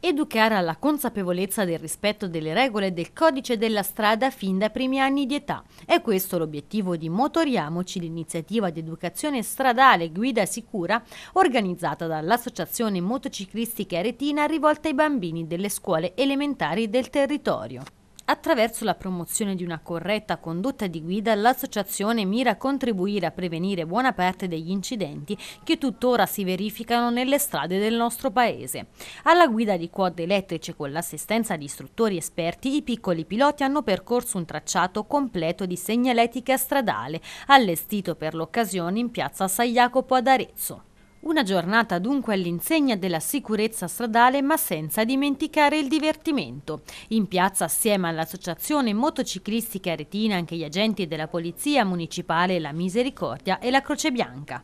educare alla consapevolezza del rispetto delle regole del codice della strada fin dai primi anni di età. È questo l'obiettivo di Motoriamoci, l'iniziativa di educazione stradale Guida Sicura organizzata dall'Associazione Motociclistica Caretina rivolta ai bambini delle scuole elementari del territorio. Attraverso la promozione di una corretta condotta di guida, l'associazione mira a contribuire a prevenire buona parte degli incidenti che tuttora si verificano nelle strade del nostro paese. Alla guida di quad elettrici con l'assistenza di istruttori esperti, i piccoli piloti hanno percorso un tracciato completo di segnaletica stradale, allestito per l'occasione in piazza San Jacopo ad Arezzo. Una giornata dunque all'insegna della sicurezza stradale ma senza dimenticare il divertimento. In piazza assieme all'associazione motociclistica retina anche gli agenti della polizia municipale La Misericordia e la Croce Bianca.